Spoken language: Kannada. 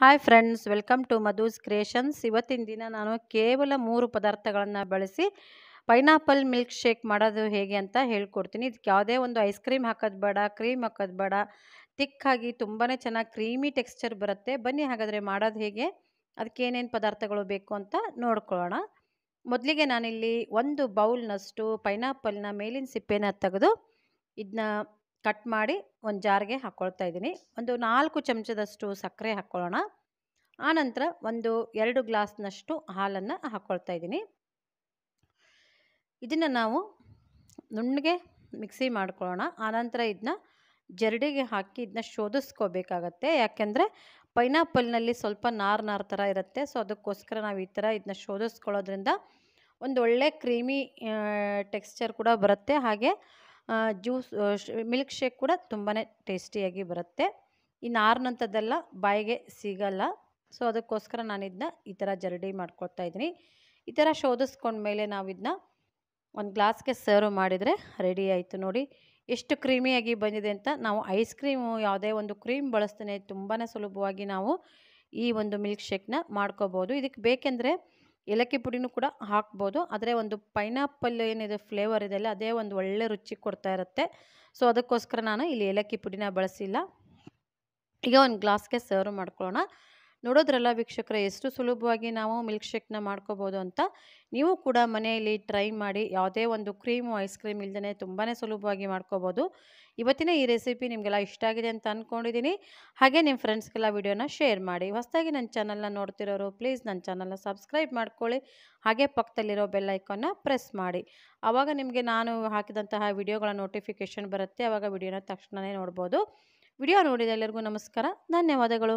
hi friends welcome to Madhu's creations ಇವತ್ತಿನ ದಿನ ನಾನು ಕೇವಲ ಮೂರು ಪದಾರ್ಥಗಳನ್ನು ಬಳಸಿ ಪೈನಾಪಲ್ ಮಿಲ್ಕ್ ಶೇಕ್ ಮಾಡೋದು ಹೇಗೆ ಅಂತ ಹೇಳ್ಕೊಡ್ತೀನಿ ಇದಕ್ಕೆ ಯಾವುದೇ ಒಂದು ಐಸ್ ಕ್ರೀಮ್ ಹಾಕೋದು ಬೇಡ ಕ್ರೀಮ್ ಹಾಕೋದು ಬೇಡ ತಿಕ್ಕಾಗಿ ತುಂಬಾ ಚೆನ್ನಾಗಿ ಕ್ರೀಮಿ ಟೆಕ್ಸ್ಚರ್ ಬರುತ್ತೆ ಬನ್ನಿ ಹಾಗಾದರೆ ಮಾಡೋದು ಹೇಗೆ ಅದಕ್ಕೆ ಏನೇನು ಪದಾರ್ಥಗಳು ಬೇಕು ಅಂತ ನೋಡ್ಕೊಳ್ಳೋಣ ಮೊದಲಿಗೆ ನಾನಿಲ್ಲಿ ಒಂದು ಬೌಲ್ನಷ್ಟು ಪೈನಾಪಲ್ನ ಮೇಲಿನ ಸಿಪ್ಪೆನ ತೆಗೆದು ಇದನ್ನ ಕಟ್ ಮಾಡಿ ಒಂದು ಜಾರ್ಗೆ ಹಾಕ್ಕೊಳ್ತಾ ಇದ್ದೀನಿ ಒಂದು ನಾಲ್ಕು ಚಮಚದಷ್ಟು ಸಕ್ಕರೆ ಹಾಕ್ಕೊಳ್ಳೋಣ ಆನಂತರ ಒಂದು ಎರಡು ಗ್ಲಾಸ್ನಷ್ಟು ಹಾಲನ್ನು ಹಾಕ್ಕೊಳ್ತಾ ಇದ್ದೀನಿ ಇದನ್ನು ನಾವು ನುಣ್ಣಗೆ ಮಿಕ್ಸಿ ಮಾಡ್ಕೊಳ್ಳೋಣ ಆನಂತರ ಇದನ್ನ ಜರಡಿಗೆ ಹಾಕಿ ಇದನ್ನ ಶೋಧಿಸ್ಕೋಬೇಕಾಗತ್ತೆ ಯಾಕೆಂದರೆ ಪೈನಾಪಲ್ನಲ್ಲಿ ಸ್ವಲ್ಪ ನಾರ್ ನಾರ್ ಥರ ಇರುತ್ತೆ ಸೊ ಅದಕ್ಕೋಸ್ಕರ ನಾವು ಈ ಥರ ಇದನ್ನ ಶೋಧಿಸ್ಕೊಳ್ಳೋದ್ರಿಂದ ಒಂದು ಒಳ್ಳೆ ಕ್ರೀಮಿ ಟೆಕ್ಸ್ಚರ್ ಕೂಡ ಬರುತ್ತೆ ಹಾಗೆ ಜ್ಯೂಸ್ ಮಿಲ್ಕ್ ಶೇಕ್ ಕೂಡ ತುಂಬಾ ಟೇಸ್ಟಿಯಾಗಿ ಬರುತ್ತೆ ಇನ್ನು ಆರ್ನಂಥದ್ದೆಲ್ಲ ಬಾಯಿಗೆ ಸಿಗಲ್ಲ ಸೊ ಅದಕ್ಕೋಸ್ಕರ ನಾನು ಇದನ್ನ ಈ ಥರ ಜರಡಿ ಮಾಡ್ಕೊಳ್ತಾ ಇದ್ದೀನಿ ಈ ಥರ ಶೋಧಿಸ್ಕೊಂಡ್ಮೇಲೆ ನಾವು ಇದನ್ನ ಒಂದು ಗ್ಲಾಸ್ಗೆ ಸರ್ವ್ ಮಾಡಿದರೆ ರೆಡಿ ಆಯಿತು ನೋಡಿ ಎಷ್ಟು ಕ್ರೀಮಿಯಾಗಿ ಬಂದಿದೆ ಅಂತ ನಾವು ಐಸ್ ಕ್ರೀಮು ಯಾವುದೇ ಒಂದು ಕ್ರೀಮ್ ಬಳಸ್ತೇನೆ ತುಂಬಾ ಸುಲಭವಾಗಿ ನಾವು ಈ ಒಂದು ಮಿಲ್ಕ್ ಶೇಕ್ನ ಮಾಡ್ಕೋಬೋದು ಇದಕ್ಕೆ ಬೇಕೆಂದರೆ ಏಲಕ್ಕಿ ಪುಡಿನೂ ಕೂಡ ಹಾಕ್ಬೋದು ಆದರೆ ಒಂದು ಪೈನಾಪಲ್ ಏನಿದೆ ಫ್ಲೇವರ್ ಇದೆಯಲ್ಲ ಅದೇ ಒಂದು ಒಳ್ಳೆ ರುಚಿ ಕೊಡ್ತಾ ಇರುತ್ತೆ ಸೊ ಅದಕ್ಕೋಸ್ಕರ ನಾನು ಇಲ್ಲಿ ಏಲಕ್ಕಿ ಪುಡಿನ ಬಳಸಿಲ್ಲ ಈಗ ಒಂದು ಗ್ಲಾಸ್ಗೆ ಸರ್ವ್ ಮಾಡ್ಕೊಳ್ಳೋಣ ನೋಡೋದ್ರಲ್ಲ ವೀಕ್ಷಕರ ಎಷ್ಟು ಸುಲಭವಾಗಿ ನಾವು ಮಿಲ್ಕ್ ಶೇಕ್ನ ಮಾಡ್ಕೋಬೋದು ಅಂತ ನೀವು ಕೂಡ ಮನೆಯಲ್ಲಿ ಟ್ರೈ ಮಾಡಿ ಯಾವುದೇ ಒಂದು ಕ್ರೀಮು ಐಸ್ ಕ್ರೀಮ್ ಇಲ್ಲದೇ ತುಂಬಾ ಸುಲಭವಾಗಿ ಮಾಡ್ಕೋಬೋದು ಇವತ್ತಿನ ಈ ರೆಸಿಪಿ ನಿಮಗೆಲ್ಲ ಇಷ್ಟ ಆಗಿದೆ ಅಂತ ಅಂದ್ಕೊಂಡಿದ್ದೀನಿ ಹಾಗೆ ನಿಮ್ಮ ಫ್ರೆಂಡ್ಸ್ಗೆಲ್ಲ ವೀಡಿಯೋನ ಶೇರ್ ಮಾಡಿ ಹೊಸದಾಗಿ ನನ್ನ ಚಾನಲ್ನ ನೋಡ್ತಿರೋರು ಪ್ಲೀಸ್ ನನ್ನ ಚಾನಲ್ನ ಸಬ್ಸ್ಕ್ರೈಬ್ ಮಾಡ್ಕೊಳ್ಳಿ ಹಾಗೆ ಪಕ್ಕದಲ್ಲಿರೋ ಬೆಲ್ಲೈಕನ್ನ ಪ್ರೆಸ್ ಮಾಡಿ ಆವಾಗ ನಿಮಗೆ ನಾನು ಹಾಕಿದಂತಹ ವಿಡಿಯೋಗಳ ನೋಟಿಫಿಕೇಷನ್ ಬರುತ್ತೆ ಆವಾಗ ವಿಡಿಯೋನ ತಕ್ಷಣವೇ ನೋಡ್ಬೋದು ವಿಡಿಯೋ ನೋಡಿದ ಎಲ್ಲರಿಗೂ ನಮಸ್ಕಾರ ಧನ್ಯವಾದಗಳು